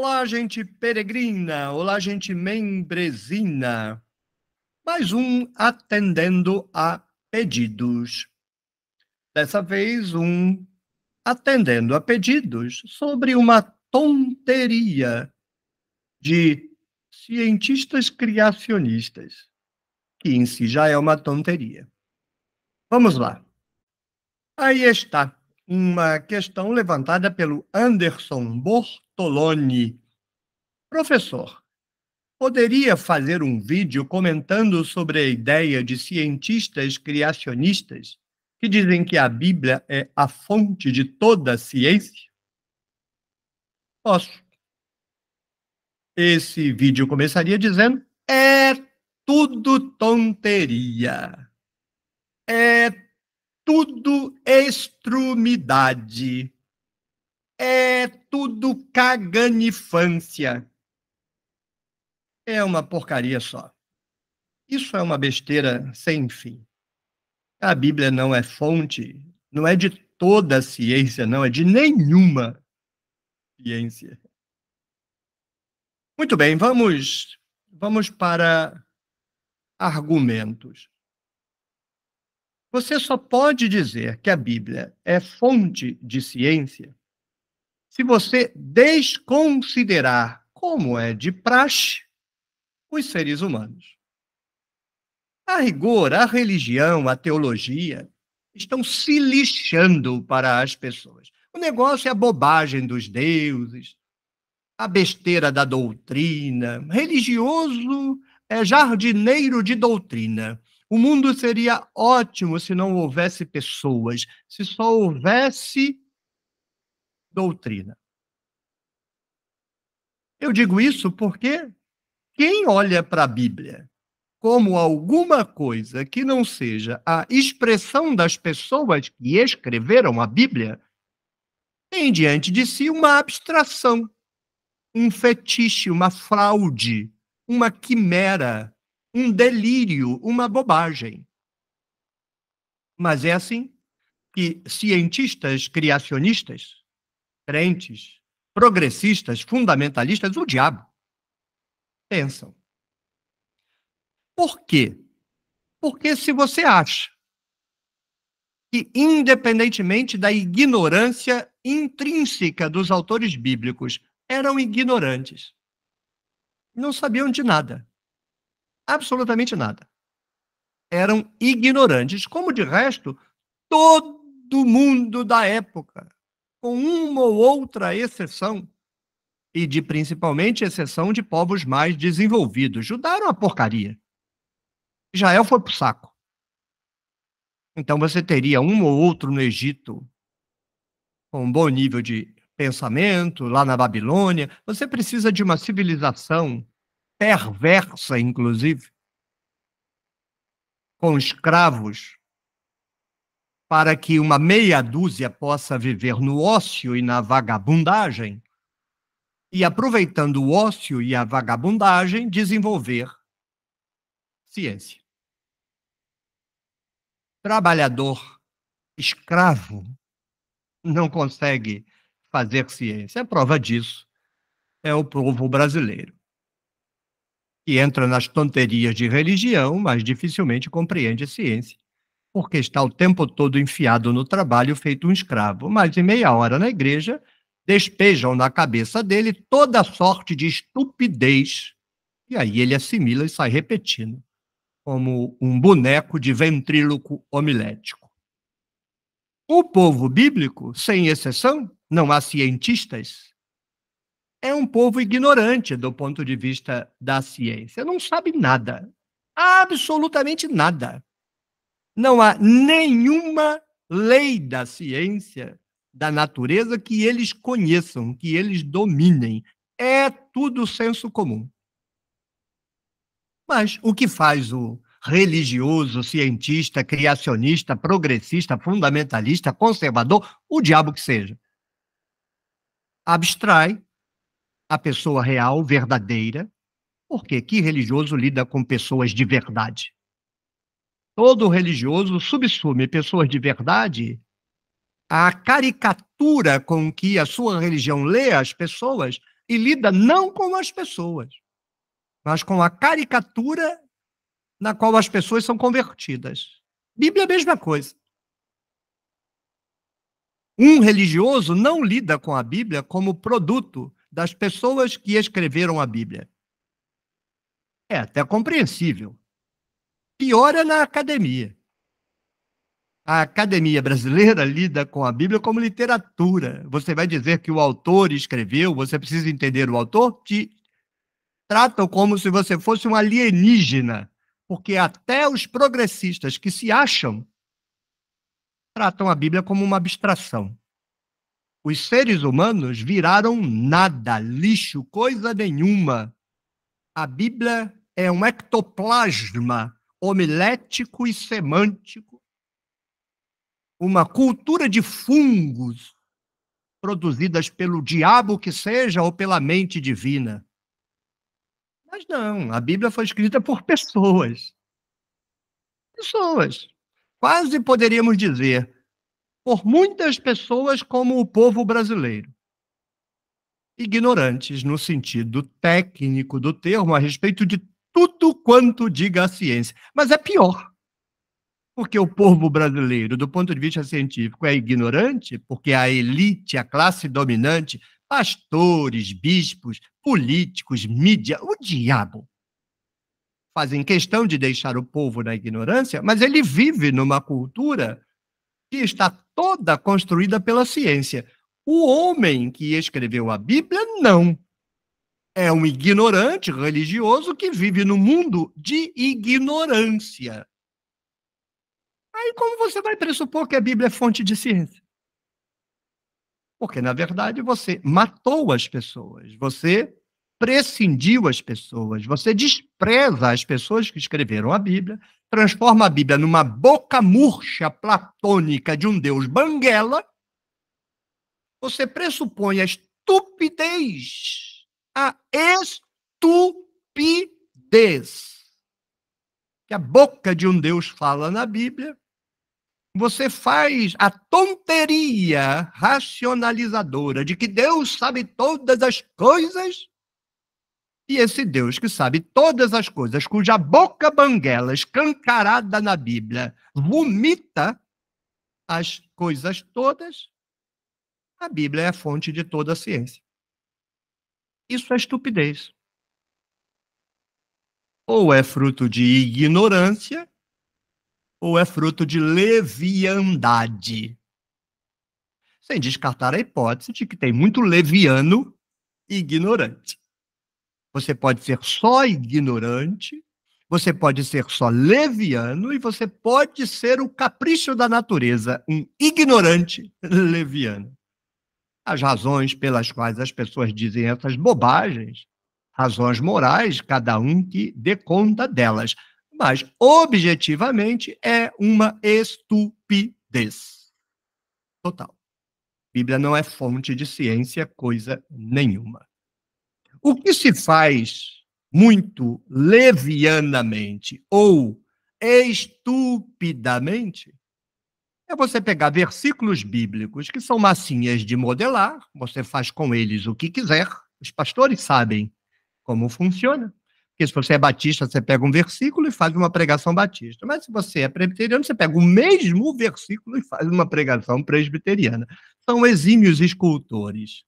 Olá, gente peregrina, olá, gente membresina. Mais um atendendo a pedidos. Dessa vez, um atendendo a pedidos sobre uma tonteria de cientistas criacionistas, que em si já é uma tonteria. Vamos lá. Aí está uma questão levantada pelo Anderson Bortoloni. Professor, poderia fazer um vídeo comentando sobre a ideia de cientistas criacionistas que dizem que a Bíblia é a fonte de toda a ciência? Posso. Esse vídeo começaria dizendo: é tudo tonteria. É tudo extrumidade, é tudo caganifância. É uma porcaria só. Isso é uma besteira sem fim. A Bíblia não é fonte, não é de toda a ciência, não é de nenhuma ciência. Muito bem, vamos vamos para argumentos. Você só pode dizer que a Bíblia é fonte de ciência se você desconsiderar, como é de praxe, os seres humanos. A rigor, a religião, a teologia estão se lixando para as pessoas. O negócio é a bobagem dos deuses, a besteira da doutrina. Religioso é jardineiro de doutrina. O mundo seria ótimo se não houvesse pessoas, se só houvesse doutrina. Eu digo isso porque quem olha para a Bíblia como alguma coisa que não seja a expressão das pessoas que escreveram a Bíblia, tem diante de si uma abstração, um fetiche, uma fraude, uma quimera, um delírio, uma bobagem. Mas é assim que cientistas criacionistas, crentes, progressistas, fundamentalistas, o diabo, pensam. Por quê? Porque se você acha que, independentemente da ignorância intrínseca dos autores bíblicos, eram ignorantes, não sabiam de nada absolutamente nada. Eram ignorantes, como de resto todo mundo da época, com uma ou outra exceção, e de principalmente exceção de povos mais desenvolvidos. Judá era é uma porcaria. Israel foi pro saco. Então você teria um ou outro no Egito com um bom nível de pensamento, lá na Babilônia. Você precisa de uma civilização perversa, inclusive, com escravos, para que uma meia dúzia possa viver no ócio e na vagabundagem, e aproveitando o ócio e a vagabundagem, desenvolver ciência. Trabalhador escravo não consegue fazer ciência. A é prova disso é o povo brasileiro que entra nas tonterias de religião, mas dificilmente compreende ciência, porque está o tempo todo enfiado no trabalho feito um escravo, mas em meia hora na igreja despejam na cabeça dele toda sorte de estupidez, e aí ele assimila e sai repetindo, como um boneco de ventríloco homilético. O povo bíblico, sem exceção, não há cientistas, é um povo ignorante do ponto de vista da ciência. Não sabe nada, absolutamente nada. Não há nenhuma lei da ciência, da natureza, que eles conheçam, que eles dominem. É tudo senso comum. Mas o que faz o religioso, cientista, criacionista, progressista, fundamentalista, conservador, o diabo que seja? Abstrai a pessoa real, verdadeira, porque que religioso lida com pessoas de verdade? Todo religioso subsume pessoas de verdade à caricatura com que a sua religião lê as pessoas e lida não com as pessoas, mas com a caricatura na qual as pessoas são convertidas. Bíblia é a mesma coisa. Um religioso não lida com a Bíblia como produto das pessoas que escreveram a Bíblia. É até compreensível. Pior é na academia. A academia brasileira lida com a Bíblia como literatura. Você vai dizer que o autor escreveu, você precisa entender o autor, te tratam como se você fosse um alienígena, porque até os progressistas que se acham tratam a Bíblia como uma abstração. Os seres humanos viraram nada, lixo, coisa nenhuma. A Bíblia é um ectoplasma homilético e semântico, uma cultura de fungos produzidas pelo diabo que seja ou pela mente divina. Mas não, a Bíblia foi escrita por pessoas. Pessoas. Quase poderíamos dizer por muitas pessoas como o povo brasileiro. Ignorantes no sentido técnico do termo a respeito de tudo quanto diga a ciência. Mas é pior. Porque o povo brasileiro, do ponto de vista científico, é ignorante, porque a elite, a classe dominante, pastores, bispos, políticos, mídia, o diabo, fazem questão de deixar o povo na ignorância, mas ele vive numa cultura que está toda construída pela ciência. O homem que escreveu a Bíblia, não. É um ignorante religioso que vive no mundo de ignorância. Aí, como você vai pressupor que a Bíblia é fonte de ciência? Porque, na verdade, você matou as pessoas. Você prescindiu as pessoas, você despreza as pessoas que escreveram a Bíblia, transforma a Bíblia numa boca murcha platônica de um Deus banguela, você pressupõe a estupidez, a estupidez que a boca de um Deus fala na Bíblia, você faz a tonteria racionalizadora de que Deus sabe todas as coisas e esse Deus que sabe todas as coisas, cuja boca banguela, escancarada na Bíblia, vomita as coisas todas, a Bíblia é a fonte de toda a ciência. Isso é estupidez. Ou é fruto de ignorância, ou é fruto de leviandade. Sem descartar a hipótese de que tem muito leviano ignorante. Você pode ser só ignorante, você pode ser só leviano e você pode ser o capricho da natureza, um ignorante leviano. As razões pelas quais as pessoas dizem essas bobagens, razões morais, cada um que dê conta delas, mas objetivamente é uma estupidez total. Bíblia não é fonte de ciência coisa nenhuma. O que se faz muito levianamente ou estupidamente é você pegar versículos bíblicos que são massinhas de modelar, você faz com eles o que quiser. Os pastores sabem como funciona. Porque se você é batista, você pega um versículo e faz uma pregação batista. Mas se você é presbiteriano, você pega o mesmo versículo e faz uma pregação presbiteriana. São exímios escultores.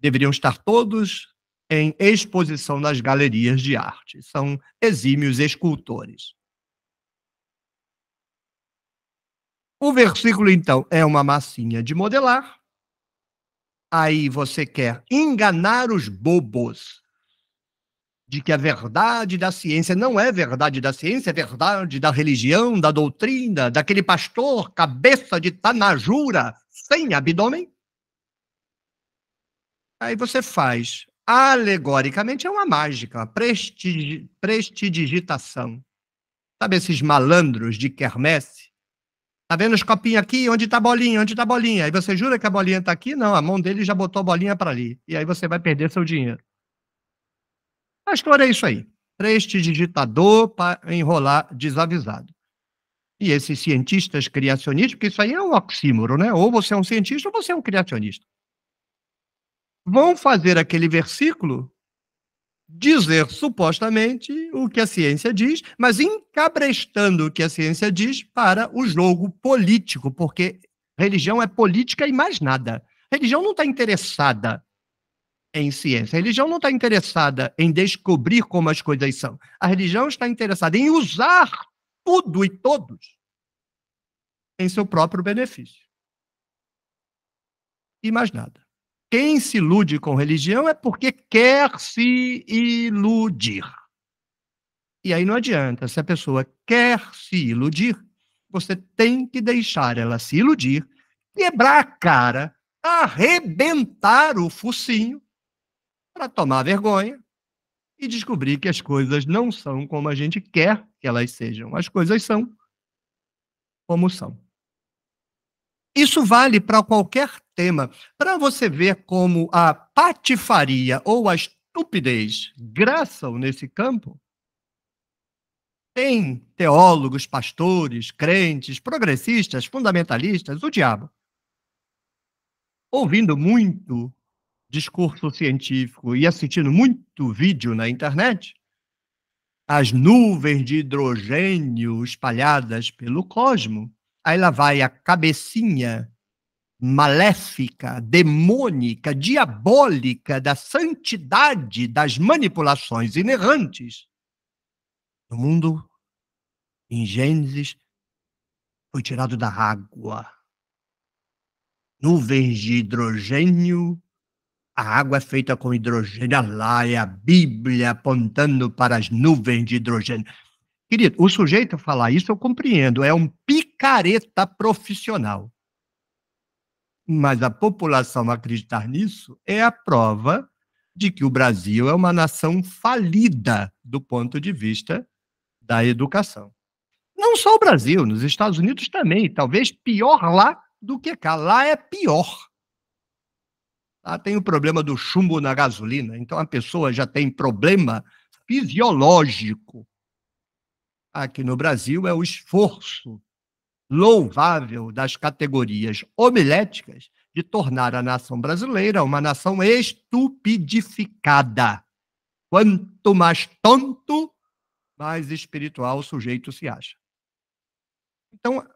Deveriam estar todos em exposição nas galerias de arte. São exímios escultores. O versículo, então, é uma massinha de modelar. Aí você quer enganar os bobos de que a verdade da ciência não é verdade da ciência, é verdade da religião, da doutrina, daquele pastor cabeça de tanajura sem abdômen. Aí você faz alegoricamente é uma mágica, uma prestidigitação. Sabe esses malandros de quermesse? Tá vendo os copinhos aqui? Onde tá a bolinha? Onde tá a bolinha? Aí você jura que a bolinha tá aqui? Não, a mão dele já botou a bolinha para ali. E aí você vai perder seu dinheiro. Pastor, é isso aí. Prestidigitador para enrolar desavisado. E esses cientistas criacionistas, porque isso aí é um oxímoro, né? Ou você é um cientista ou você é um criacionista vão fazer aquele versículo dizer supostamente o que a ciência diz, mas encabrestando o que a ciência diz para o jogo político, porque religião é política e mais nada. Religião não está interessada em ciência. A religião não está interessada em descobrir como as coisas são. A religião está interessada em usar tudo e todos em seu próprio benefício. E mais nada. Quem se ilude com religião é porque quer se iludir. E aí não adianta, se a pessoa quer se iludir, você tem que deixar ela se iludir, quebrar a cara, arrebentar o focinho para tomar vergonha e descobrir que as coisas não são como a gente quer que elas sejam. As coisas são como são. Isso vale para qualquer tema. Para você ver como a patifaria ou a estupidez graçam nesse campo, tem teólogos, pastores, crentes, progressistas, fundamentalistas, o diabo. Ouvindo muito discurso científico e assistindo muito vídeo na internet, as nuvens de hidrogênio espalhadas pelo cosmo Aí lá vai a cabecinha maléfica, demônica, diabólica da santidade das manipulações inerrantes. No mundo, em Gênesis, foi tirado da água. Nuvens de hidrogênio, a água é feita com hidrogênio. lá é a Bíblia apontando para as nuvens de hidrogênio. Querido, o sujeito falar isso eu compreendo, é um picareta profissional. Mas a população acreditar nisso é a prova de que o Brasil é uma nação falida do ponto de vista da educação. Não só o Brasil, nos Estados Unidos também, talvez pior lá do que cá. Lá é pior. Lá tem o problema do chumbo na gasolina, então a pessoa já tem problema fisiológico aqui no Brasil é o esforço louvável das categorias homiléticas de tornar a nação brasileira uma nação estupidificada. Quanto mais tonto, mais espiritual o sujeito se acha. Então,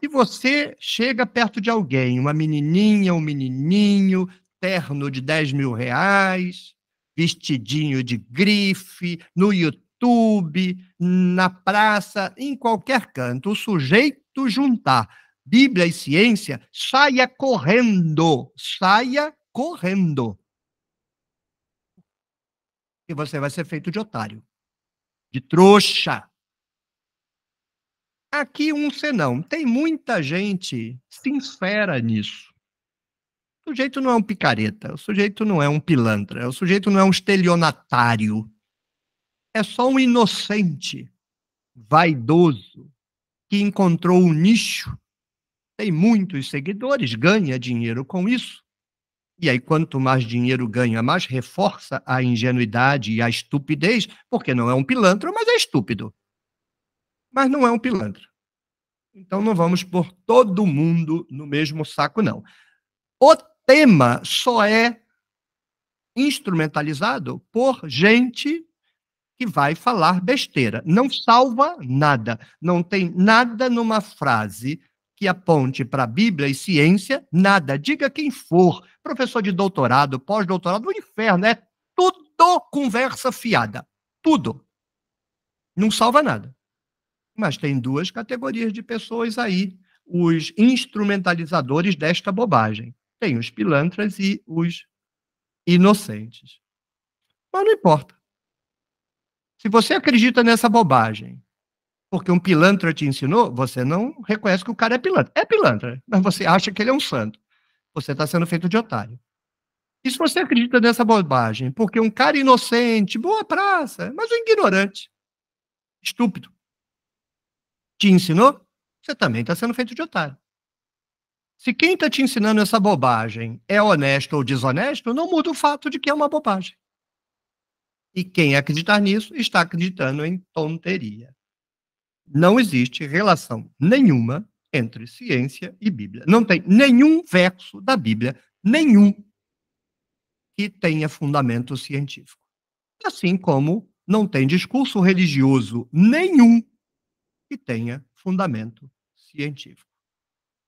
se você chega perto de alguém, uma menininha, um menininho, terno de 10 mil reais, vestidinho de grife, no YouTube, YouTube, na praça, em qualquer canto, o sujeito juntar Bíblia e ciência, saia correndo, saia correndo. E você vai ser feito de otário, de trouxa. Aqui um senão. Tem muita gente sincera nisso. O sujeito não é um picareta, o sujeito não é um pilantra, o sujeito não é um estelionatário é só um inocente, vaidoso, que encontrou um nicho, tem muitos seguidores, ganha dinheiro com isso. E aí, quanto mais dinheiro ganha, mais reforça a ingenuidade e a estupidez, porque não é um pilantra, mas é estúpido. Mas não é um pilantra. Então, não vamos pôr todo mundo no mesmo saco, não. O tema só é instrumentalizado por gente que vai falar besteira. Não salva nada. Não tem nada numa frase que aponte para a Bíblia e ciência, nada. Diga quem for, professor de doutorado, pós-doutorado, o inferno é tudo conversa fiada. Tudo. Não salva nada. Mas tem duas categorias de pessoas aí, os instrumentalizadores desta bobagem. Tem os pilantras e os inocentes. Mas não importa. Se você acredita nessa bobagem, porque um pilantra te ensinou, você não reconhece que o cara é pilantra. É pilantra, mas você acha que ele é um santo. Você está sendo feito de otário. E se você acredita nessa bobagem, porque um cara inocente, boa praça, mas um ignorante, estúpido, te ensinou, você também está sendo feito de otário. Se quem está te ensinando essa bobagem é honesto ou desonesto, não muda o fato de que é uma bobagem. E quem acreditar nisso está acreditando em tonteria. Não existe relação nenhuma entre ciência e Bíblia. Não tem nenhum verso da Bíblia, nenhum, que tenha fundamento científico. Assim como não tem discurso religioso nenhum que tenha fundamento científico.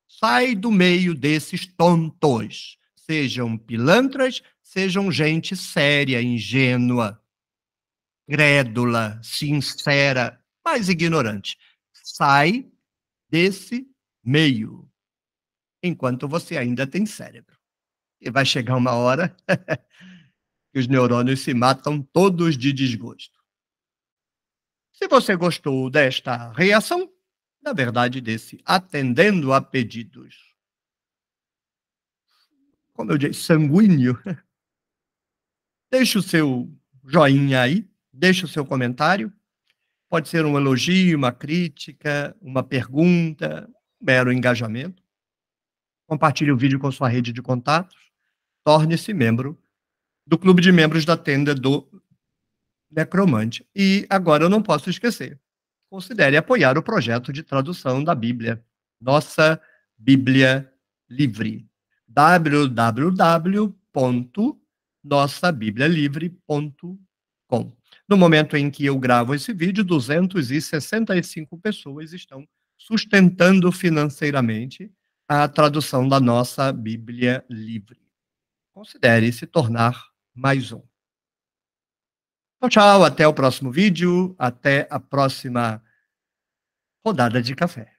Sai do meio desses tontos, sejam pilantras, sejam gente séria, ingênua crédula, sincera, mas ignorante. Sai desse meio, enquanto você ainda tem cérebro. E vai chegar uma hora que os neurônios se matam todos de desgosto. Se você gostou desta reação, na verdade, desse atendendo a pedidos, como eu disse, sanguíneo, deixe o seu joinha aí Deixe o seu comentário. Pode ser um elogio, uma crítica, uma pergunta, um mero engajamento. Compartilhe o vídeo com sua rede de contatos. Torne-se membro do clube de membros da tenda do Necromante. E agora eu não posso esquecer. Considere apoiar o projeto de tradução da Bíblia. Nossa Bíblia Livre. www.nossabiblialivre.com no momento em que eu gravo esse vídeo, 265 pessoas estão sustentando financeiramente a tradução da nossa Bíblia Livre. Considere se tornar mais um. Tchau, então, tchau, até o próximo vídeo, até a próxima rodada de café.